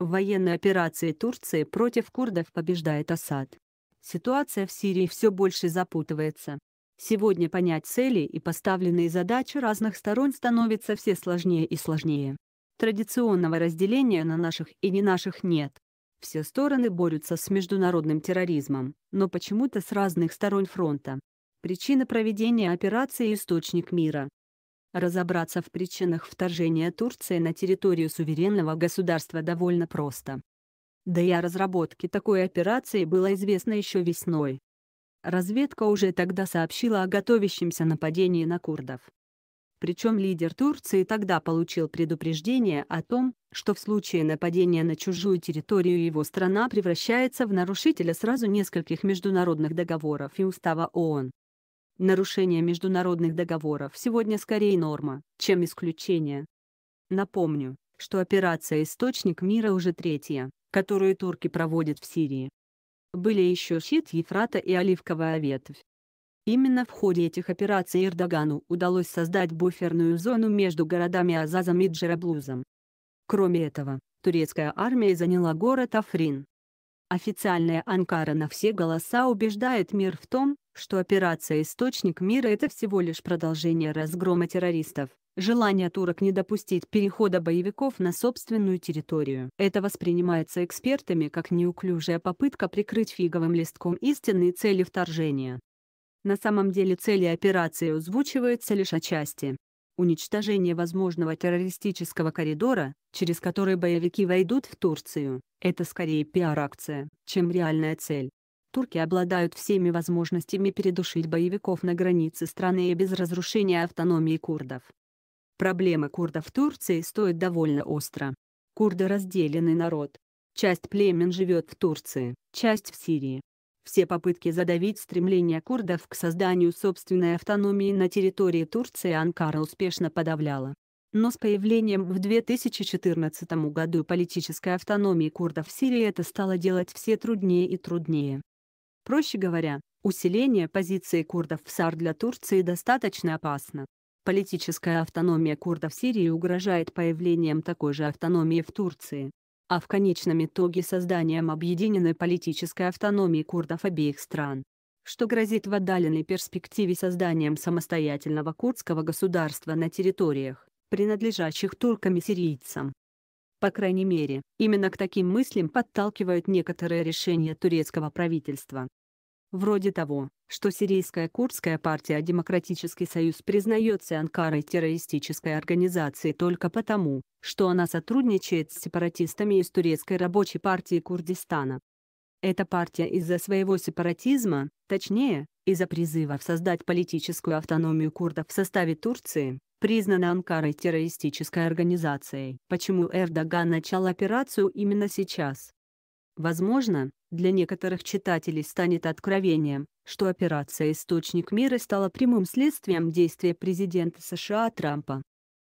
В военной операции Турции против курдов побеждает Асад. Ситуация в Сирии все больше запутывается. Сегодня понять цели и поставленные задачи разных сторон становится все сложнее и сложнее. Традиционного разделения на наших и не наших нет. Все стороны борются с международным терроризмом, но почему-то с разных сторон фронта. Причина проведения операции – источник мира. Разобраться в причинах вторжения Турции на территорию суверенного государства довольно просто. Да и о разработке такой операции было известно еще весной. Разведка уже тогда сообщила о готовящемся нападении на курдов. Причем лидер Турции тогда получил предупреждение о том, что в случае нападения на чужую территорию его страна превращается в нарушителя сразу нескольких международных договоров и устава ООН. Нарушение международных договоров сегодня скорее норма, чем исключение. Напомню, что операция «Источник мира» уже третья, которую турки проводят в Сирии. Были еще щит Ефрата и оливковая ветвь. Именно в ходе этих операций Эрдогану удалось создать буферную зону между городами Азазом и Джераблузом. Кроме этого, турецкая армия заняла город Африн, Официальная Анкара на все голоса убеждает мир в том, что операция «Источник мира» — это всего лишь продолжение разгрома террористов. Желание турок не допустить перехода боевиков на собственную территорию. Это воспринимается экспертами как неуклюжая попытка прикрыть фиговым листком истинные цели вторжения. На самом деле цели операции озвучиваются лишь отчасти уничтожение возможного террористического коридора, через который боевики войдут в Турцию, это скорее пиар-акция, чем реальная цель. Турки обладают всеми возможностями передушить боевиков на границе страны и без разрушения автономии курдов. Проблемы курдов в Турции стоят довольно остро. Курды – разделенный народ. Часть племен живет в Турции, часть в Сирии. Все попытки задавить стремление курдов к созданию собственной автономии на территории Турции Анкара успешно подавляла. Но с появлением в 2014 году политической автономии курдов в Сирии это стало делать все труднее и труднее. Проще говоря, усиление позиции курдов в САР для Турции достаточно опасно. Политическая автономия курдов Сирии угрожает появлением такой же автономии в Турции а в конечном итоге созданием объединенной политической автономии курдов обеих стран, что грозит в отдаленной перспективе созданием самостоятельного курдского государства на территориях, принадлежащих туркам и сирийцам. По крайней мере, именно к таким мыслям подталкивают некоторые решения турецкого правительства, вроде того, что Сирийская Курдская партия «Демократический союз» признается Анкарой террористической организацией только потому, что она сотрудничает с сепаратистами из Турецкой рабочей партии Курдистана. Эта партия из-за своего сепаратизма, точнее, из-за призывов создать политическую автономию курдов в составе Турции, признана Анкарой террористической организацией. Почему Эрдоган начал операцию именно сейчас? Возможно, для некоторых читателей станет откровением, что операция «Источник мира» стала прямым следствием действия президента США Трампа.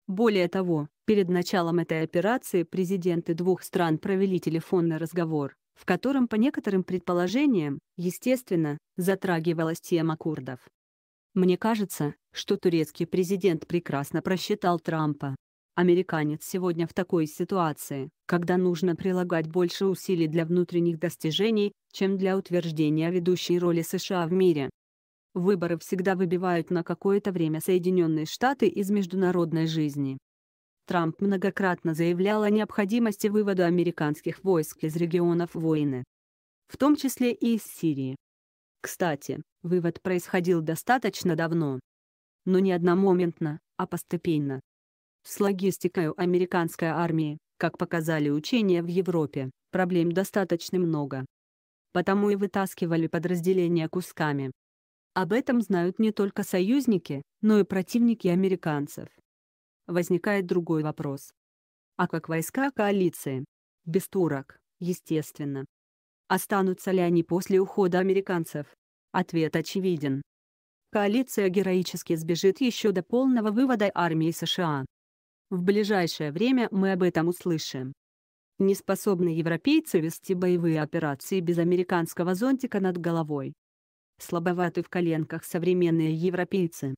Более того, перед началом этой операции президенты двух стран провели телефонный разговор, в котором, по некоторым предположениям, естественно, затрагивалась тема курдов. Мне кажется, что турецкий президент прекрасно просчитал Трампа, Американец сегодня в такой ситуации, когда нужно прилагать больше усилий для внутренних достижений, чем для утверждения ведущей роли США в мире. Выборы всегда выбивают на какое-то время Соединенные Штаты из международной жизни. Трамп многократно заявлял о необходимости вывода американских войск из регионов войны, в том числе и из Сирии. Кстати, вывод происходил достаточно давно. Но не одномоментно, а постепенно. С логистикой у американской армии, как показали учения в Европе, проблем достаточно много. Потому и вытаскивали подразделения кусками. Об этом знают не только союзники, но и противники американцев. Возникает другой вопрос. А как войска коалиции? Без турок, естественно. Останутся ли они после ухода американцев? Ответ очевиден. Коалиция героически сбежит еще до полного вывода армии США. В ближайшее время мы об этом услышим. Не способны европейцы вести боевые операции без американского зонтика над головой. Слабоваты в коленках современные европейцы.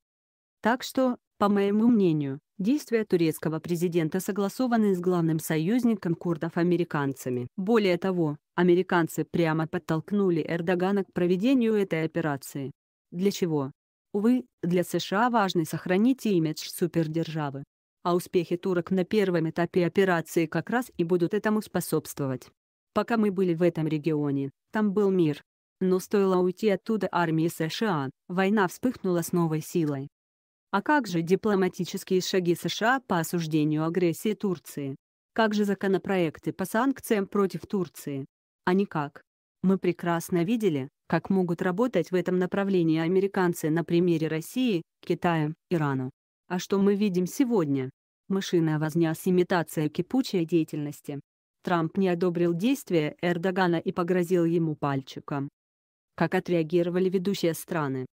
Так что, по моему мнению, действия турецкого президента согласованы с главным союзником курдов американцами. Более того, американцы прямо подтолкнули Эрдогана к проведению этой операции. Для чего? Увы, для США важно сохранить имидж супердержавы а успехи турок на первом этапе операции как раз и будут этому способствовать. Пока мы были в этом регионе, там был мир. Но стоило уйти оттуда армии США, война вспыхнула с новой силой. А как же дипломатические шаги США по осуждению агрессии Турции? Как же законопроекты по санкциям против Турции? А никак. Мы прекрасно видели, как могут работать в этом направлении американцы на примере России, Китая, Ирана. А что мы видим сегодня? Мышиная возня с имитацией кипучей деятельности. Трамп не одобрил действия Эрдогана и погрозил ему пальчиком. Как отреагировали ведущие страны?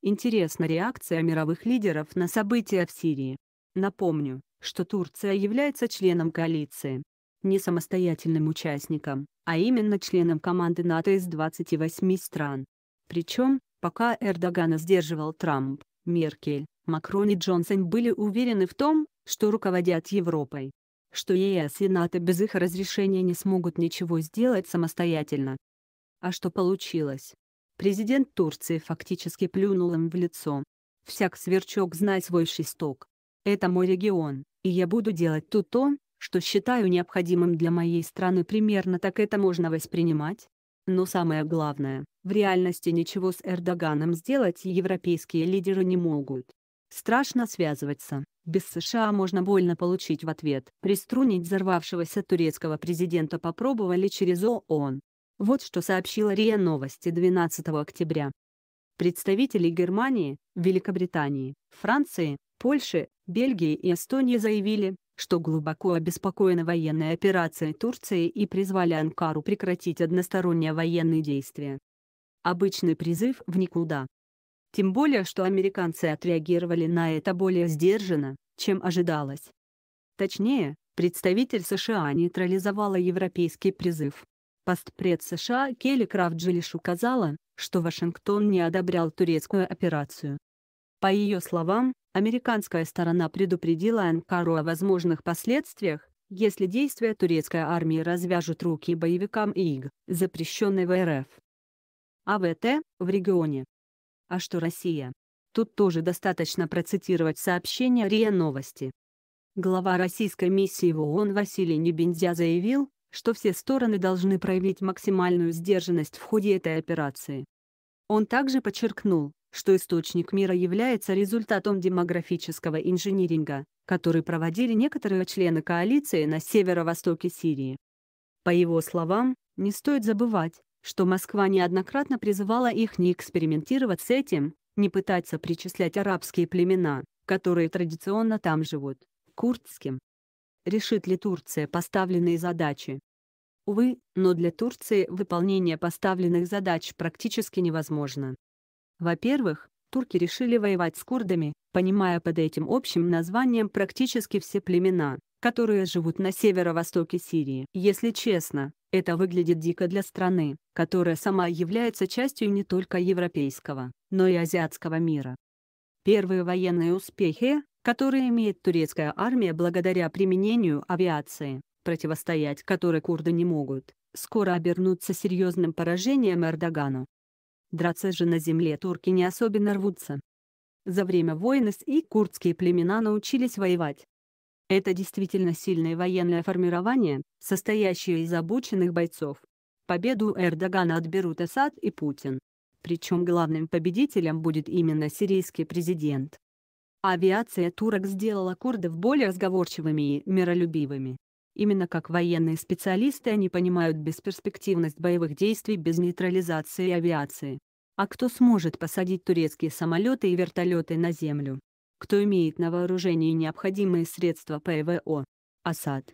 Интересна реакция мировых лидеров на события в Сирии. Напомню, что Турция является членом коалиции. Не самостоятельным участником, а именно членом команды НАТО из 28 стран. Причем, пока Эрдогана сдерживал Трамп, Меркель, Макрон и Джонсон были уверены в том, что руководят Европой. Что ЕС и НАТО без их разрешения не смогут ничего сделать самостоятельно. А что получилось? Президент Турции фактически плюнул им в лицо. «Всяк сверчок знай свой шесток. Это мой регион, и я буду делать тут то, что считаю необходимым для моей страны примерно так это можно воспринимать. Но самое главное, в реальности ничего с Эрдоганом сделать европейские лидеры не могут. Страшно связываться. Без США можно больно получить в ответ. Приструнить взорвавшегося турецкого президента попробовали через ООН. Вот что сообщила РИА Новости 12 октября. Представители Германии, Великобритании, Франции, Польши, Бельгии и Эстонии заявили, что глубоко обеспокоены военной операцией Турции и призвали Анкару прекратить односторонние военные действия. Обычный призыв в никуда. Тем более, что американцы отреагировали на это более сдержанно, чем ожидалось. Точнее, представитель США нейтрализовала европейский призыв. Постпред США Келли крафт указала, что Вашингтон не одобрял турецкую операцию. По ее словам, американская сторона предупредила Анкару о возможных последствиях, если действия турецкой армии развяжут руки боевикам ИГ, запрещенной в РФ. АВТ, в регионе. А что Россия? Тут тоже достаточно процитировать сообщение РИА Новости. Глава российской миссии в ООН Василий Небензя заявил, что все стороны должны проявить максимальную сдержанность в ходе этой операции. Он также подчеркнул, что источник мира является результатом демографического инжиниринга, который проводили некоторые члены коалиции на северо-востоке Сирии. По его словам, не стоит забывать, что Москва неоднократно призывала их не экспериментировать с этим, не пытаться причислять арабские племена, которые традиционно там живут, курдским. Решит ли Турция поставленные задачи? Увы, но для Турции выполнение поставленных задач практически невозможно. Во-первых, турки решили воевать с курдами, понимая под этим общим названием практически все племена, которые живут на северо-востоке Сирии. Если честно, это выглядит дико для страны, которая сама является частью не только европейского, но и азиатского мира. Первые военные успехи, которые имеет турецкая армия благодаря применению авиации, противостоять которой курды не могут, скоро обернутся серьезным поражением Эрдогану. Драться же на земле турки не особенно рвутся. За время войны с и курдские племена научились воевать, это действительно сильное военное формирование, состоящее из обученных бойцов. Победу Эрдогана отберут Асад и Путин. Причем главным победителем будет именно сирийский президент. Авиация турок сделала курдов более разговорчивыми и миролюбивыми. Именно как военные специалисты они понимают бесперспективность боевых действий без нейтрализации авиации. А кто сможет посадить турецкие самолеты и вертолеты на землю? кто имеет на вооружении необходимые средства ПВО. Асад.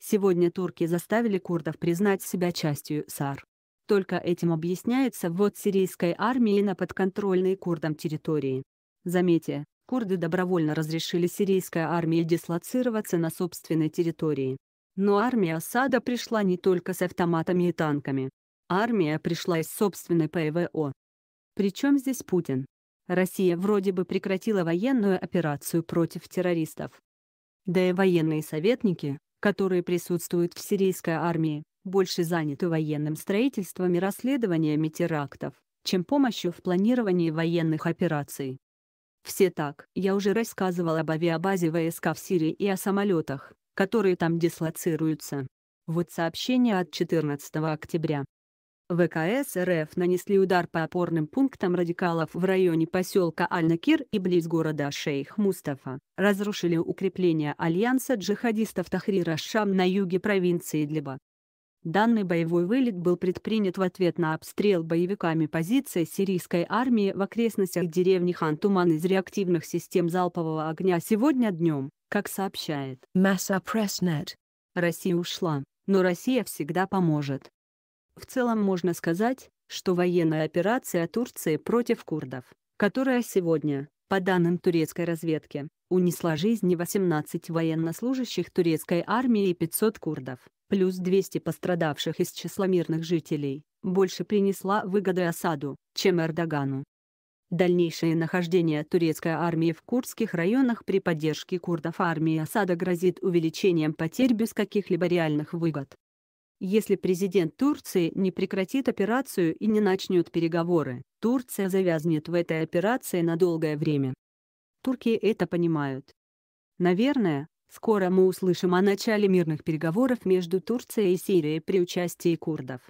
Сегодня турки заставили курдов признать себя частью САР. Только этим объясняется ввод сирийской армии на подконтрольные курдам территории. Заметьте, курды добровольно разрешили сирийской армии дислоцироваться на собственной территории. Но армия Асада пришла не только с автоматами и танками. Армия пришла из собственной ПВО. Причем здесь Путин? Россия вроде бы прекратила военную операцию против террористов. Да и военные советники, которые присутствуют в сирийской армии, больше заняты военным строительством и расследованиями терактов, чем помощью в планировании военных операций. Все так. Я уже рассказывал об авиабазе ВСК в Сирии и о самолетах, которые там дислоцируются. Вот сообщение от 14 октября. ВКС РФ нанесли удар по опорным пунктам радикалов в районе поселка Аль-Накир и близ города Шейх Мустафа, разрушили укрепления альянса джихадистов Тахрира Шам на юге провинции Длиба. Данный боевой вылет был предпринят в ответ на обстрел боевиками позиций сирийской армии в окрестностях деревни Хантуман из реактивных систем залпового огня сегодня днем, как сообщает Масса Пресснет. Россия ушла, но Россия всегда поможет. В целом можно сказать, что военная операция Турции против курдов, которая сегодня, по данным турецкой разведки, унесла жизни 18 военнослужащих турецкой армии и 500 курдов, плюс 200 пострадавших из числа мирных жителей, больше принесла выгоды осаду, чем Эрдогану. Дальнейшее нахождение турецкой армии в курдских районах при поддержке курдов армии Асада грозит увеличением потерь без каких-либо реальных выгод если президент Турции не прекратит операцию и не начнет переговоры. Турция завязнет в этой операции на долгое время. Турки это понимают. Наверное, скоро мы услышим о начале мирных переговоров между Турцией и Сирией при участии курдов.